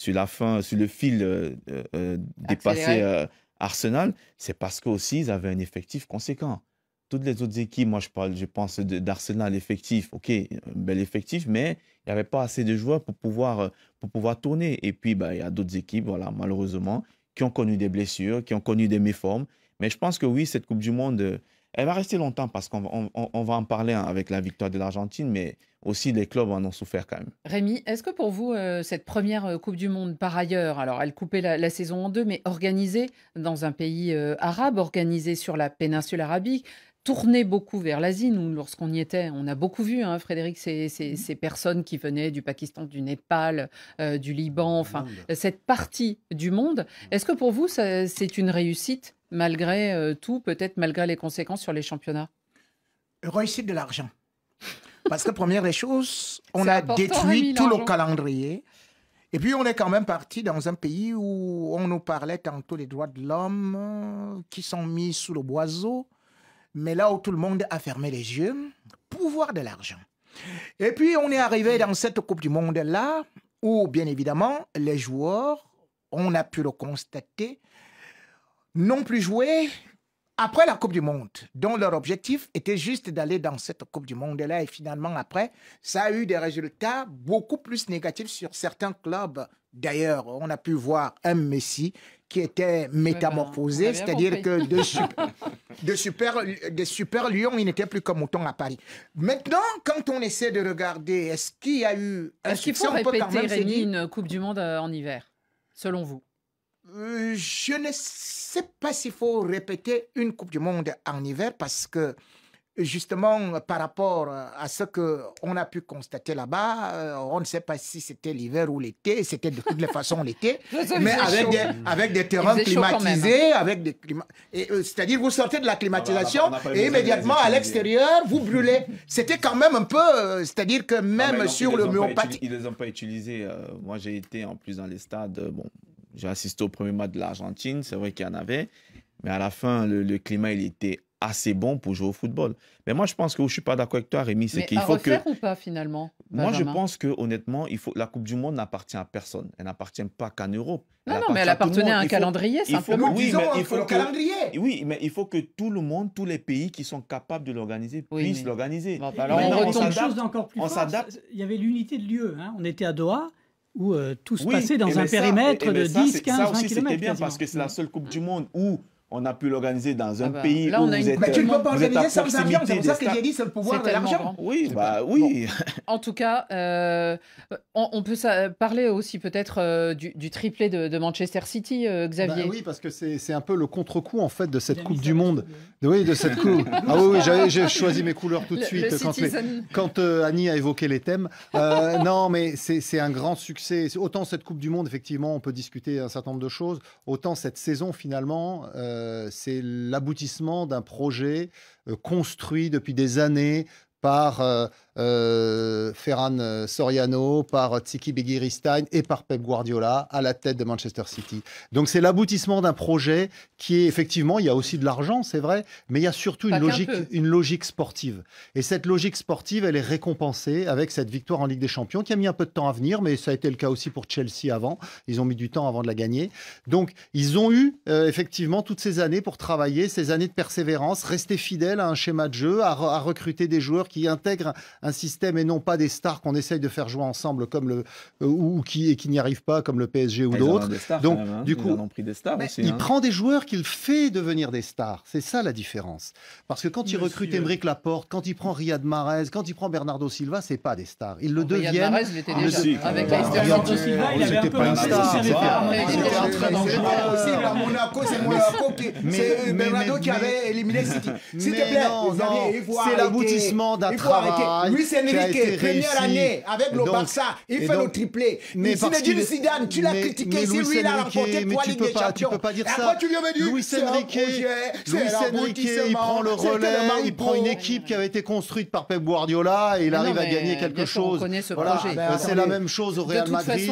sur la fin, sur le fil euh, euh, euh, euh Arsenal, c'est parce qu'ils ils avaient un effectif conséquent. Toutes les autres équipes, moi je parle, je pense d'Arsenal, effectif, ok, bel effectif, mais il n'y avait pas assez de joueurs pour pouvoir, euh, pour pouvoir tourner. Et puis, bah, il y a d'autres équipes, voilà, malheureusement, qui ont connu des blessures, qui ont connu des méformes. Mais je pense que oui, cette Coupe du Monde, elle va rester longtemps parce qu'on va en parler avec la victoire de l'Argentine, mais aussi les clubs en ont souffert quand même. Rémi, est-ce que pour vous, euh, cette première euh, Coupe du Monde, par ailleurs, alors elle coupait la, saison en deux, mais organisée dans un pays euh, arabe, organisée sur la péninsule arabique, tourné beaucoup vers l'Asie, nous, lorsqu'on y était. On a beaucoup vu, hein, Frédéric, mhm. ces, personnes qui venaient du Pakistan, du Népal, euh, du Liban, enfin, cette partie du monde. Mhm. Est-ce que pour vous, c'est une réussite, malgré euh, tout, peut-être malgré les conséquences sur les championnats Réussite de l'argent. Parce que, première des choses, on a détruit tout le calendrier. Et puis, on est quand même parti dans un pays où on nous parlait tantôt des droits de l'homme euh, qui sont mis sous le boiseau. Mais là où tout le monde a fermé les yeux, pouvoir de l'argent. Et puis on est arrivé dans cette Coupe du Monde là où bien évidemment les joueurs, on a pu le constater, n'ont plus joué après la Coupe du Monde, dont leur objectif était juste d'aller dans cette Coupe du Monde-là. Et finalement, après, ça a eu des résultats beaucoup plus négatifs sur certains clubs. D'ailleurs, on a pu voir un Messi qui était ben, métamorphosé, c'est-à-dire que de, de super, de super lions, ils n'étaient plus comme autant à Paris. Maintenant, quand on essaie de regarder, est-ce qu'il y a eu est-ce qu'il faut répéter, une Coupe du Monde euh, en hiver, selon vous euh, Je ne sais pas s'il faut répéter une Coupe du Monde en hiver parce que justement par rapport euh, à ce que on a pu constater là-bas, euh, on ne sait pas si c'était l'hiver ou l'été, c'était de toutes les façons l'été, mais avec des, terrains hein. climatisés, avec des climats, euh, c'est-à-dire vous sortez de la climatisation ah, et immédiatement à l'extérieur vous brûlez. C'était quand même un peu, c'est-à-dire que ah, même sur le Ils les ont pas utilisés. moi j'ai été en plus dans les stades. Bon, j'ai assisté au premier match de l'Argentine, c'est vrai qu'il y en avait, mais à la fin le climat il était assez bon pour jouer au football. Mais moi, je pense que je ne suis pas d'accord avec toi, Rémi, c'est qu'il faut que. ou pas finalement Moi, je pense que honnêtement, il faut. La Coupe du Monde n'appartient à personne. Elle n'appartient pas qu'à Europe. non, mais elle appartenait à, un calendrier simplement. Faut... oui, mais il faut que... Oui, mais il faut que tout le monde, tous les pays qui sont capables de l'organiser puissent l'organiser. on, s'adapte. Il y avait l'unité de lieu. Hein. On était à Doha où euh, tout se passait dans un périmètre de 10, 15, ça aussi, C'était bien parce que c'est la seule Coupe du Monde où on a pu l'organiser dans un ah bah, pays là, où on a une... vous êtes, Mais tu ne peux pas organiser sans avion, c'est pour ça que j'ai dit c'est le pouvoir de l'argent. Oui, bah oui. En tout cas, euh, on, peut parler aussi peut-être euh, du, triplé de, Manchester City, euh, Xavier. Bah oui, parce que c'est un peu le contre-coup en fait de cette Coupe du Monde. De, oui, de cette Coupe. ah oui, oui j'ai choisi mes couleurs tout de suite quand, Annie a évoqué les thèmes. non, mais c'est un grand succès. Autant cette Coupe du Monde, effectivement, on peut discuter un certain nombre de choses, autant cette saison finalement. Euh, c'est l'aboutissement d'un projet euh, construit depuis des années par euh, euh, Ferran euh, Soriano, par Tsiki Begiristain et par Pep Guardiola à la tête de Manchester City. Donc c'est l'aboutissement d'un projet qui est effectivement, il y a aussi de l'argent, c'est vrai, mais il y a surtout une logique, une logique sportive. Et cette logique sportive, elle est récompensée avec cette victoire en Ligue des Champions qui a mis un peu de temps à venir, mais ça a été le cas aussi pour Chelsea avant. Ils ont mis du temps avant de la gagner. Donc ils ont eu effectivement toutes ces années pour travailler, ces années de persévérance, rester fidèle à un schéma de jeu, à recruter des joueurs qui intègre un système et non pas des stars qu'on essaye de faire jouer ensemble comme le euh, ou qui et qui n'y arrivent pas comme le PSG ou d'autres. Donc hein. du coup, ils en pris des stars il hein. prend des joueurs qu'il fait devenir des stars. C'est ça la différence. Parce que quand il recrute la Laporte, quand il prend Riyad Mahrez, quand il prend Bernardo Silva, c'est pas des stars. Ils le deviennent. Riyad Mahrez l'était déjà avec Bernardo Silva, il avait pas une star. C'est c'est euh, qui avait éliminé City. S'il te plaît, c'est l'aboutissement il travail. Luis Enrique, première année avec le Barça, il fait le triplé. Zinedine Zidane, tu l'as critiqué, si lui il l'a remporté trois Ligue Champions. Tu peux pas dire ça. tu lui me Luis Enrique, il prend le relais, il prend une équipe qui avait été construite par Pep Guardiola et il arrive à gagner quelque chose. Euh, c'est la même chose au Real Madrid.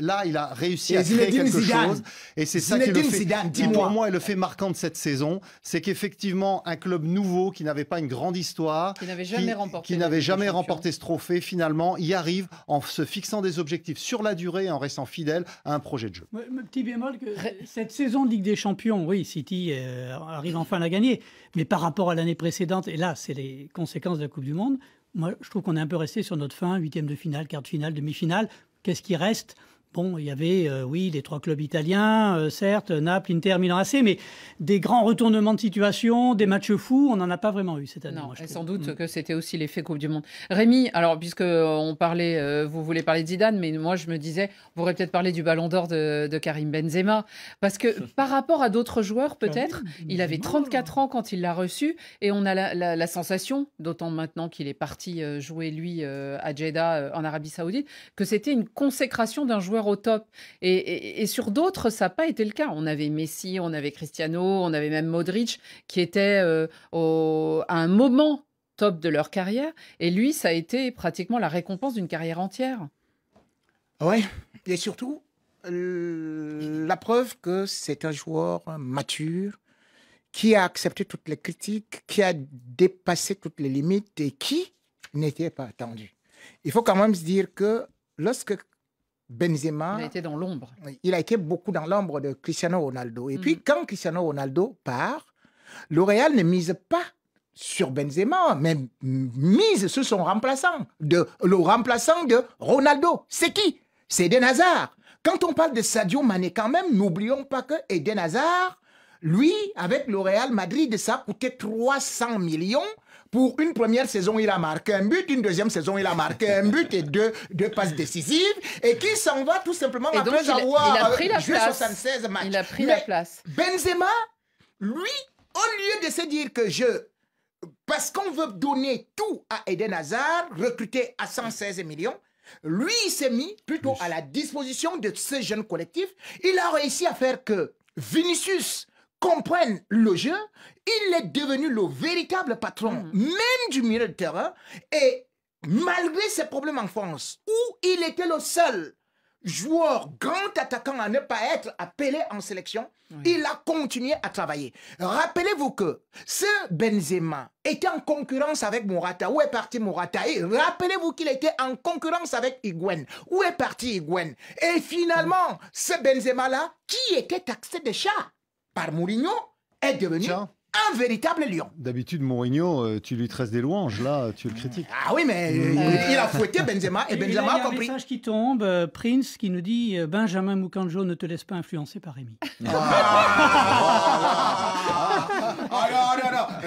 Là, il a réussi à créer quelque chose. Et c'est ça qui le fait. Pour moi, est le fait marquant de cette saison, c'est qu'effectivement, un club nouveau qui n'avait pas une grande histoire, qui, remporté, n'avait jamais remporté ce trophée, finalement, y arrive en se fixant des objectifs sur la durée et en restant fidèle à un projet de jeu. petit bémol, que cette saison de Ligue des Champions, oui, City euh, arrive enfin à la gagner, mais par rapport à l'année précédente, et là, c'est les conséquences de la Coupe du Monde, moi, je trouve qu'on est un peu resté sur notre fin, huitième de finale, quart de finale, demi-finale. Qu'est-ce qui reste Bon, il y avait, euh, oui, les trois clubs italiens, euh, certes, Naples, Inter, Milan AC, mais des grands retournements de situation, des matchs fous, on n'en a pas vraiment eu cette année. Non, sans doute mm. que c'était aussi l'effet Coupe du Monde. Rémi, alors, puisque euh, on parlait, vous voulez parler de Zidane, mais moi, je me disais, vous aurez peut-être parler du ballon d'or de, Karim Benzema, parce que par rapport à d'autres joueurs, bah peut-être, il avait 34 ans quand il l'a reçu, et on a la sensation, d'autant maintenant qu'il est parti jouer, lui, à Jeddah, en Arabie Saoudite, que c'était une consécration d'un joueur au top. Et, sur d'autres, ça n'a pas été le cas. On avait Messi, on avait Cristiano, on avait même Modric qui était euh, au, à un moment top de leur carrière. Et lui, ça a été pratiquement la récompense d'une carrière entière. Ah ouais, et surtout, la preuve que c'est un joueur mature, qui a accepté toutes les critiques, qui a dépassé toutes les limites et qui n'était pas attendu. Il faut quand même se dire que lorsque Benzema. Il a été dans l'ombre. Il a été beaucoup dans l'ombre de Cristiano Ronaldo. Et puis, mm. quand Cristiano Ronaldo part, le Real ne mise pas sur Benzema, mais mise sur son remplaçant, le remplaçant de Ronaldo. C'est qui C'est Eden Hazard. Quand on parle de Sadio Mané, quand même, n'oublions pas que Eden Hazard, lui, avec le Real Madrid, ça coûté 300 millions. Pour une première saison, il a marqué un but, une deuxième saison, il a marqué un but et deux, passes décisives, et qui s'en va tout simplement après avoir euh, joué 76 matchs. Il a pris la place. Benzema, lui, au lieu de se dire que je parce qu'on veut donner tout à Eden Hazard, recruté à 116 millions, lui, il s'est mis plutôt à la disposition de ce jeune collectif. Il a réussi à faire que Vinicius, comprennent le jeu, il est devenu le véritable patron, mhm. même du milieu de terrain. Et malgré ses problèmes en France, où il était le seul joueur, grand attaquant à ne pas être appelé en sélection, il a continué à travailler. Rappelez-vous que ce Benzema était en concurrence avec Morata. Où est parti Morata Et rappelez-vous qu'il était en concurrence avec Igwen. Où est parti Igwen? Et finalement, ce Benzema-là, qui était taxé de chat par Mourinho est devenu un véritable lion. D'habitude, Mourinho, euh, tu lui tresses des louanges, là, tu le critiques. Ah oui, mais euh, euh, il a fouetté Benzema et Benzema a, compris. Il y un message qui tombe, Prince qui nous dit Benjamin Mukanjo ne te laisse pas influencer par Rémi. Ah. Ah.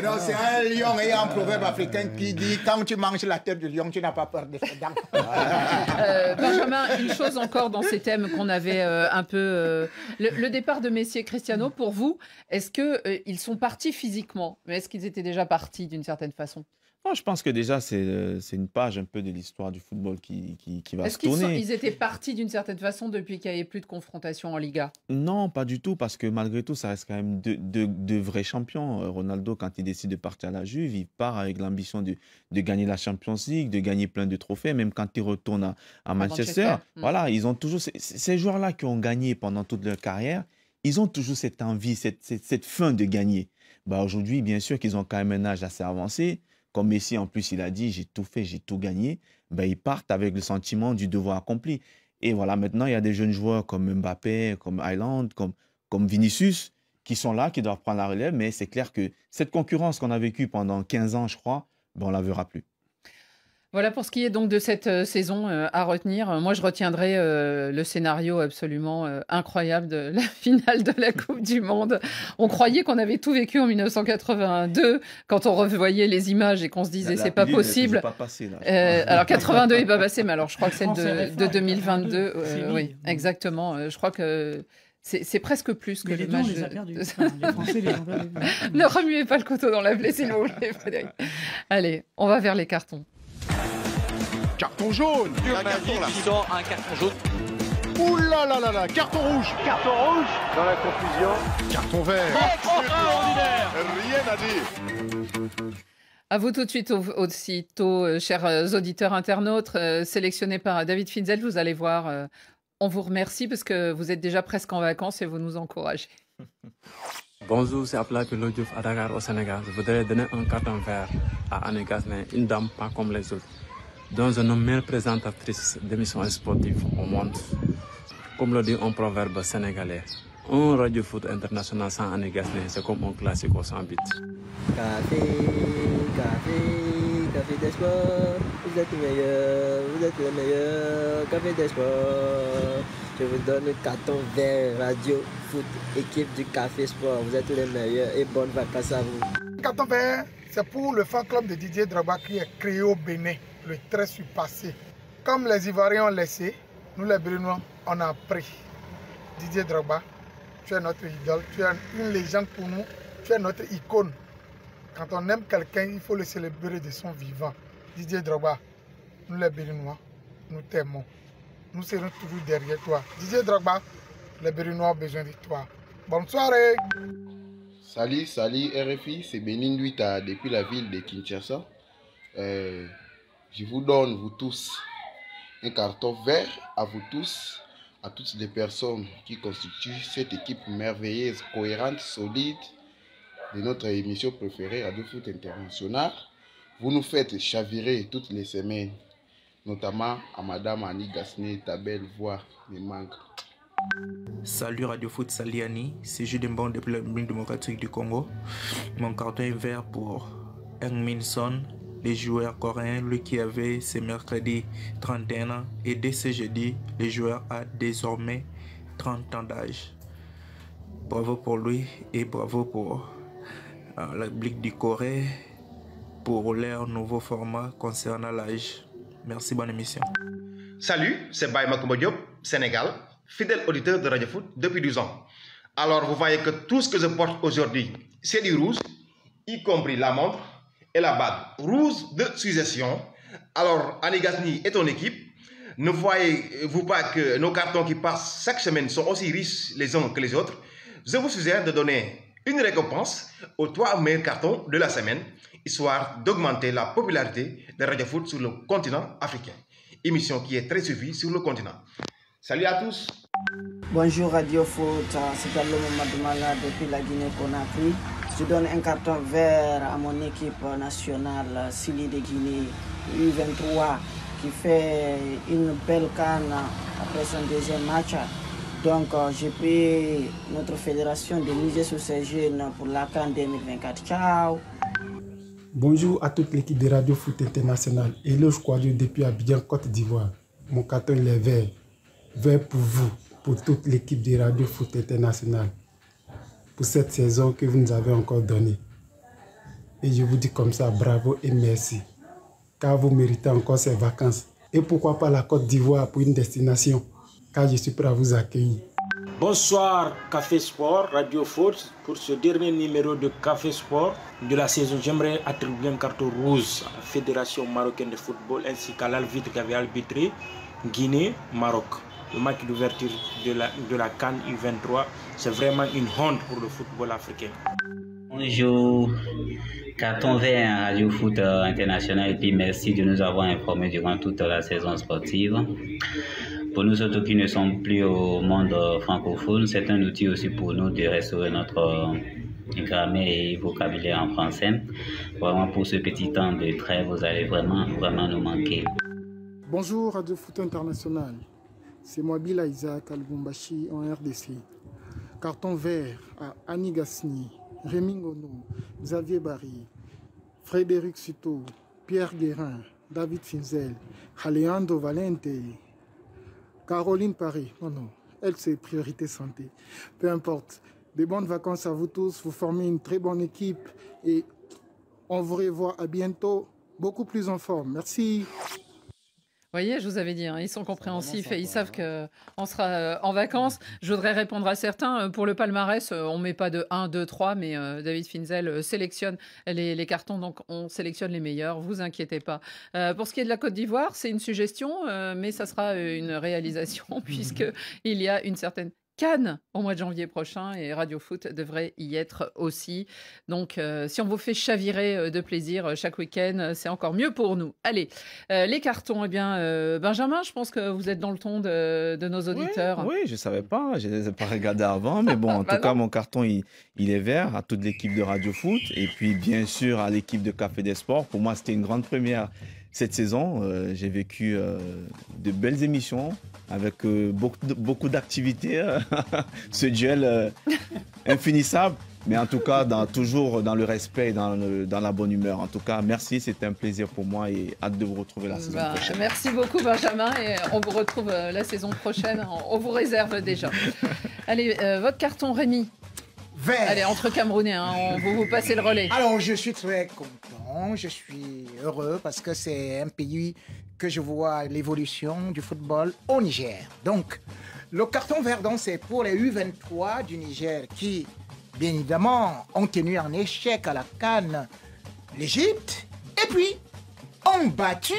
Non, ah. c'est un lion et un proverbe africain qui dit quand tu manges la tête du lion, tu n'as pas peur des dents. Euh, Benjamin, une chose encore dans ces thèmes qu'on avait euh, un peu. Euh, le, départ de Messier et Cristiano, pour vous, est-ce qu'ils ils sont partis physiquement Mais est-ce qu'ils étaient déjà partis d'une certaine façon non, je pense que déjà, euh, c'est une page un peu de l'histoire du football qui, qui, va se tourner. Est-ce qu'ils étaient partis d'une certaine façon depuis qu'il n'y avait plus de confrontation en Liga Non, pas du tout, parce que malgré tout, ça reste quand même deux de, de vrais champions. Euh, Ronaldo, quand il décide de partir à la Juve, il part avec l'ambition de, de, gagner la Champions League, de gagner plein de trophées, même quand il retourne à, Manchester. Hmm. Voilà, ils ont toujours ces, joueurs-là qui ont gagné pendant toute leur carrière ils ont toujours cette envie, cette, cette, fin de gagner. Bah aujourd'hui, bien sûr qu'ils ont quand même un âge assez avancé. Comme Messi, en plus, il a dit, j'ai tout fait, j'ai tout gagné, ben, ils partent avec le sentiment du devoir accompli. Et voilà, maintenant, il y a des jeunes joueurs comme Mbappé, comme Highland, comme, comme Vinicius, qui sont là, qui doivent prendre la relève. Mais c'est clair que cette concurrence qu'on a vécue pendant 15 ans, je crois, ben, on ne la verra plus. Voilà pour ce qui est donc de cette euh, saison euh, à retenir. moi, je retiendrai euh, le scénario absolument incroyable de la finale de la Coupe du Monde. On croyait qu'on avait tout vécu en 1982 quand on revoyait les images et qu'on se disait c'est pas possible. Pas alors 82 est pas passé, mais alors je crois que celle de, 2022, oui, exactement. je crois que c'est presque plus que les le match. Les ne remuez pas le couteau dans la plaie, Allez, on va vers les cartons. Carton jaune Un carton, là. sort un carton jaune. Ouh là là là là Carton rouge Carton rouge Dans la confusion. Carton vert Extraordinaire Rien à dire à vous tout de suite, aussitôt, euh, chers euh, auditeurs internautes, euh, sélectionnés par David Finzel, vous allez voir, on vous remercie parce que vous êtes déjà presque en vacances et vous nous encouragez. Bonjour, c'est Abla Pilodiouf à Dakar au Sénégal. Je voudrais donner un carton vert à Anne mais une dame pas comme les autres. Dans une meilleure présentatrice d'émissions sportives au monde. Comme le dit un proverbe sénégalais, un radio foot international sans Anégasné, c'est comme un classique au sans bits. Café, café, café des sports, vous êtes le meilleur, vous êtes le meilleur, café des sports. Je vous donne le carton vert, radio, foot, équipe du café sport. Vous êtes les meilleurs et bonne vacances à vous. Le carton vert, c'est pour le fan club de Didier Drabat qui est créé au le trait sur passé. Comme les Ivoiriens ont laissé, nous les Brunois, on a pris. Didier Drogba, tu es notre idole, tu es une légende pour nous, tu es notre icône. Quand on aime quelqu'un, il faut le célébrer de son vivant. Didier Drogba, nous les Béninois, nous t'aimons. Nous serons toujours derrière toi. Didier Drogba, les Béninois ont besoin de toi. Bonne soirée. Salut, salut RFI, c'est Benin Duita depuis la ville de Kinshasa. Euh, je vous donne, vous tous, un carton vert à vous tous, à toutes les personnes qui constituent cette équipe merveilleuse, cohérente, solide de notre émission préférée Radio Foot International. Vous nous faites chavirer toutes les semaines, notamment à Madame Annie Gasné, ta belle voix me manque. Salut Radio Foot Saliani, c'est Judemban de la République démocratique du Congo. Mon carton est vert pour Engminson les joueurs coréens, lui qui avait ce mercredi 31 ans, et dès ce jeudi, le joueur a désormais 30 ans d'âge. Bravo pour lui et bravo pour euh, la blique du Corée pour leur nouveau format concernant l'âge. Merci, bonne émission. Salut, c'est Baye Sénégal, fidèle auditeur de Radio Foot depuis 12 ans. Alors vous voyez que tout ce que je porte aujourd'hui, c'est du rouge, y compris la montre, et la bague rouge de suggestion. Alors, Annie et ton équipe, ne voyez-vous pas que nos cartons qui passent chaque semaine sont aussi riches les uns que les autres Je vous suggère de donner une récompense aux trois meilleurs cartons de la semaine, histoire d'augmenter la popularité de Radio Foot sur le continent africain. Émission qui est très suivie sur le continent. Salut à tous Bonjour Radio Foot, c'est Mamadou Madoumala depuis la Guinée-Conakry. Je donne un carton vert à mon équipe nationale Sili de Guinée U23 qui fait une belle canne après son deuxième match. Donc euh, j'ai pris notre fédération de miser sur ces jeunes pour la canne 2024. Ciao Bonjour à toute l'équipe de Radio Foot International. et le squadron depuis Abidjan, Côte d'Ivoire. Mon carton est vert. Vert pour vous, pour toute l'équipe de Radio Foot International pour cette saison que vous nous avez encore donnée. Et je vous dis comme ça, bravo et merci. Car vous méritez encore ces vacances. Et pourquoi pas la Côte d'Ivoire pour une destination Car je suis prêt à vous accueillir. Bonsoir Café Sport, Radio Force. Pour ce dernier numéro de Café Sport de la saison, j'aimerais attribuer un carton rouge à la Fédération marocaine de football ainsi qu'à l'arbitre qui avait arbitré Guinée-Maroc le match d'ouverture de la, de la Cannes U23. C'est vraiment une honte pour le football africain. Bonjour, carton vert à hein, Radio Foot euh, International et puis merci de nous avoir informés durant toute la saison sportive. Pour nous surtout qui ne sommes plus au monde euh, francophone, c'est un outil aussi pour nous de restaurer notre euh, grammaire et vocabulaire en français. Vraiment pour ce petit temps de trêve, vous allez vraiment, vraiment nous manquer. Bonjour Radio Foot International. C'est Mabil Isaac Albumbashi en RDC. Carton vert à Annie Gasny, Rémi Ngono, Xavier Barry, Frédéric Suto, Pierre Guérin, David Finzel, Alejandro Valente, Caroline Paris, non, non, elle c'est priorité santé. Peu importe. Des bonnes vacances à vous tous, vous formez une très bonne équipe et on vous revoit à bientôt, beaucoup plus en forme. Merci. Vous voyez, je vous avais dit, hein, ils sont compréhensifs et ils savent qu'on sera euh, en vacances. Je voudrais répondre à certains. Euh, pour le palmarès, euh, on ne met pas de 1, 2, 3, mais David Finzel sélectionne les, les, cartons, donc on sélectionne les meilleurs, vous inquiétez pas. pour ce qui est de la Côte d'Ivoire, c'est une suggestion, mais ça sera une réalisation puisqu'il y a une certaine Cannes au mois de janvier prochain et Radio Foot devrait y être aussi. Donc, euh, si on vous fait chavirer euh, de plaisir euh, chaque week-end, c'est encore mieux pour nous. Allez, les cartons, eh bien, Benjamin, je pense que vous êtes dans le ton de, nos auditeurs. Oui, je ne savais pas, je ne les ai pas regardé avant, mais bon, en tout bah cas, mon carton, il, est vert à toute l'équipe de Radio Foot et puis, bien sûr, à l'équipe de Café des Sports. Pour moi, c'était une grande première cette saison, euh, j'ai vécu euh, de belles émissions avec euh, beaucoup, d'activités, ce duel infinissable, mais en tout cas toujours dans le respect et dans, la bonne humeur. En tout cas, merci, c'était un plaisir pour moi et hâte de vous retrouver la saison bah, prochaine. merci beaucoup Benjamin et on vous retrouve la saison prochaine. On, vous réserve déjà. Allez, votre carton Rémi. Allez, entre Camerounais, hein, on, vous, vous passez le relais. Alors, je suis très content, je suis heureux parce que c'est un pays que je vois l'évolution du football au Niger. Donc, le carton vert, c'est pour les U23 du Niger qui, bien évidemment, ont tenu en échec à la Cannes l'Égypte et puis ont battu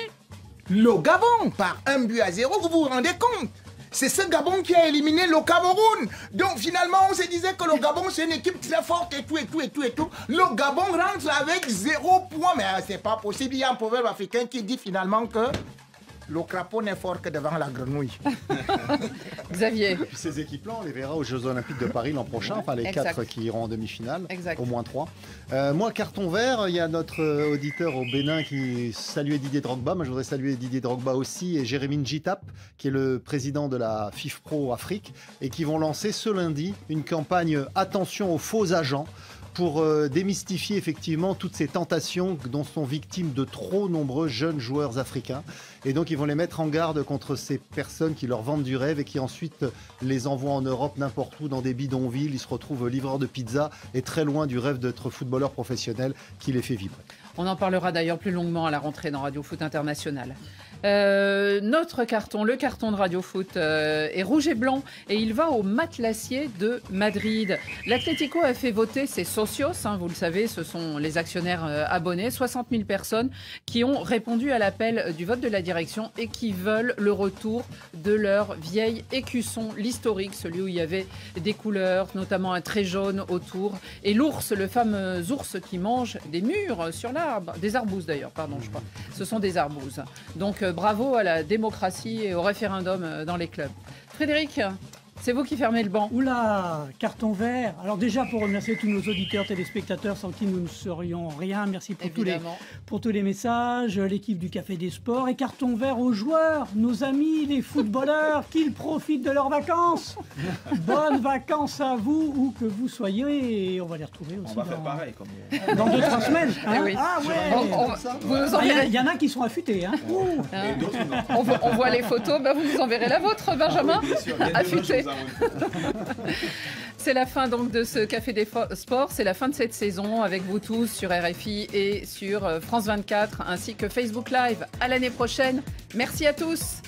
le Gabon par un but à zéro. Vous vous rendez compte c'est ce Gabon qui a éliminé le Cameroun. Donc finalement, on se disait que le Gabon, c'est une équipe très forte et tout, et tout, et tout, et tout. Le Gabon rentre avec zéro point. Mais ah, c'est pas possible. Il y a un proverbe africain qui dit finalement que le crapaud n'est fort que devant la grenouille. Xavier. Ces équipes-là, on les verra aux Jeux Olympiques de Paris l'an prochain, enfin les quatre qui iront en demi-finale, au moins trois. Euh, moi, carton vert, il y a notre euh, auditeur au Bénin qui saluait Didier Drogba. Moi, je voudrais saluer Didier Drogba aussi et Jérémy Njitap, qui est le président de la FIFPro Afrique, et qui vont lancer ce lundi une campagne Attention aux faux agents pour euh, démystifier effectivement toutes ces tentations dont sont victimes de trop nombreux jeunes joueurs africains. Et donc ils vont les mettre en garde contre ces personnes qui leur vendent du rêve et qui ensuite euh, les envoient en Europe n'importe où dans des bidonvilles. Ils se retrouvent livreurs de pizza et très loin du rêve d'être footballeur professionnel qui les fait vibrer. On en parlera d'ailleurs plus longuement à la rentrée dans Radio Foot International. Euh, notre carton, le carton de Radio Foot, euh, est rouge et blanc et il va au matelassier de Madrid. L'Atlético a fait voter ses socios, hein, vous le savez, ce sont les actionnaires euh, abonnés, 60 000 personnes qui ont répondu à l'appel du vote de la direction et qui veulent le retour de leur vieil écusson, l'historique, celui où il y avait des couleurs, notamment un trait jaune autour, et l'ours, le fameux ours qui mange des murs sur l'arbre, des arbouses d'ailleurs, pardon, je crois. Ce sont des arbouses. Donc, bravo à la démocratie et au référendum euh, dans les clubs. Frédéric, c'est vous qui fermez le banc. Oula, carton vert. Alors déjà, pour remercier tous nos auditeurs, téléspectateurs, sans qui nous ne serions rien, merci pour, tous les, pour tous les, messages, l'équipe du Café des Sports et carton vert aux joueurs, nos amis, les footballeurs, qu'ils profitent de leurs vacances. Bonnes vacances à vous, où que vous soyez, et on va les retrouver aussi. On va dans, faire pareil. Comme... Dans deux, trois semaines. Hein. Eh ah ouais ah, Il y, en a qui sont affûtés. Hein. On, voit les photos, ben vous nous enverrez la vôtre, Benjamin. Affûté. C'est la fin donc de ce Café des Sports. C'est la fin de cette saison avec vous tous sur RFI et sur euh, France 24 ainsi que Facebook Live. À l'année prochaine. Merci à tous.